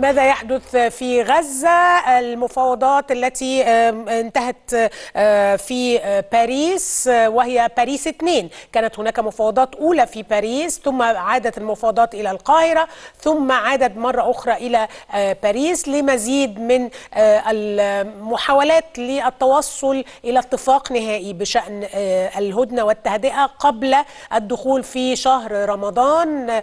ماذا يحدث في غزة المفاوضات التي انتهت آه، في آه، باريس آه، وهي باريس 2 كانت هناك مفاوضات أولى في باريس ثم عادت المفاوضات إلى القاهرة ثم عادت مرة أخرى إلى باريس لمزيد من المحاولات للتوصل إلى اتفاق نهائي بشأن الهدنة والتهدئة قبل الدخول في شهر رمضان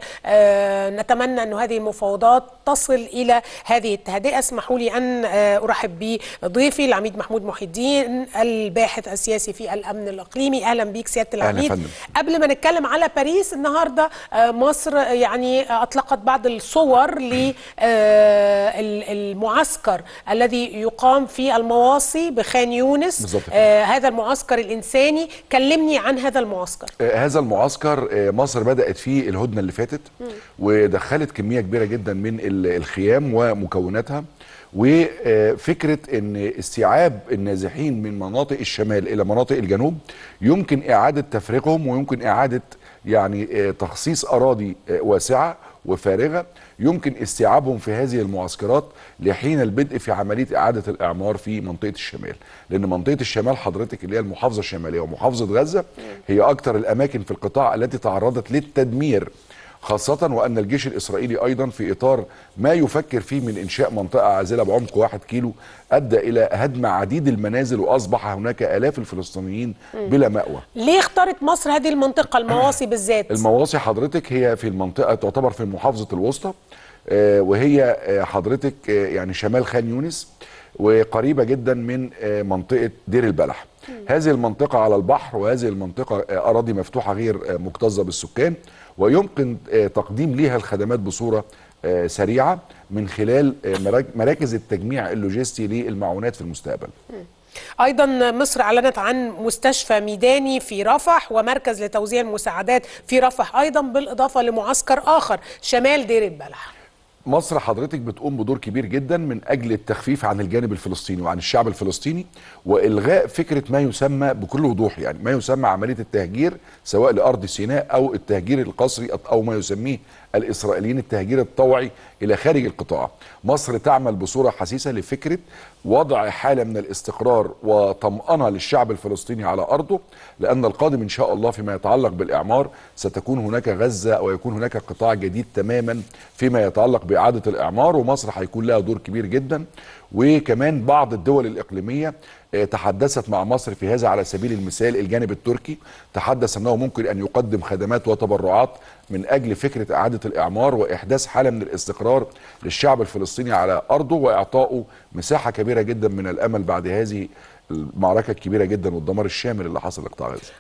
نتمنى أن هذه المفاوضات تصل إلى إلى هذه التهدئة اسمحوا لي أن آه، أرحب بضيفي العميد محمود محي الدين الباحث السياسي في الأمن الإقليمي أهلا بك سيادة العميد فندم. قبل ما نتكلم على باريس النهاردة آه، مصر آه، يعني أطلقت بعض الصور للمعسكر الذي يقام في المواصي بخان يونس بالزبط. هذا المعسكر الإنساني كلمني عن هذا المعسكر هذا المعسكر مصر بدأت فيه الهدنة اللي فاتت ودخلت كمية كبيرة جدا من الخيانة الايام ومكوناتها وفكره ان استيعاب النازحين من مناطق الشمال الى مناطق الجنوب يمكن اعاده تفريقهم ويمكن اعاده يعني آه، تخصيص اراضي آه، واسعه وفارغه يمكن استيعابهم في هذه المعسكرات لحين البدء في عمليه اعاده الاعمار في منطقه الشمال لان منطقه الشمال حضرتك اللي هي المحافظه الشماليه ومحافظه غزه هي اكثر الاماكن في القطاع التي تعرضت للتدمير خاصة وأن الجيش الإسرائيلي أيضا في إطار ما يفكر فيه من إنشاء منطقة عازلة بعمق واحد كيلو أدى إلى هدم عديد المنازل وأصبح هناك آلاف الفلسطينيين بلا مأوى ليه اختارت مصر هذه المنطقة المواصي بالذات؟ المواصي حضرتك هي في المنطقة تعتبر في محافظة الوسطى آه، وهي آه، حضرتك آه، يعني شمال خان يونس وقريبه جدا من منطقه دير البلح هذه المنطقه على البحر وهذه المنطقه اراضي مفتوحه غير مكتظه بالسكان ويمكن تقديم ليها الخدمات بصوره سريعه من خلال مراكز التجميع اللوجستي للمعونات في المستقبل ايضا مصر اعلنت عن مستشفى ميداني في رفح ومركز لتوزيع المساعدات في رفح ايضا بالاضافه لمعسكر اخر شمال دير البلح مصر حضرتك بتقوم بدور كبير جدا من اجل التخفيف عن الجانب الفلسطيني وعن الشعب الفلسطيني والغاء فكره ما يسمى بكل وضوح يعني ما يسمى عمليه التهجير سواء لارض سيناء او التهجير القسري او ما يسميه الاسرائيليين التهجير الطوعي الى خارج القطاع. مصر تعمل بصوره حسيسه لفكره وضع حاله من الاستقرار وطمأنه للشعب الفلسطيني على ارضه لان القادم ان شاء الله فيما يتعلق بالاعمار ستكون هناك غزه ويكون هناك قطاع جديد تماما فيما يتعلق ب باعاده الاعمار ومصر هيكون لها دور كبير جدا وكمان بعض الدول الاقليميه آه، تحدثت مع مصر في هذا على سبيل المثال الجانب التركي تحدث انه ممكن ان يقدم خدمات وتبرعات من اجل فكره اعاده الاعمار واحداث حاله من الاستقرار للشعب الفلسطيني على ارضه واعطائه مساحه كبيره جدا من الامل بعد هذه المعركه الكبيره جدا والدمار الشامل اللي حصل لقطاع غزه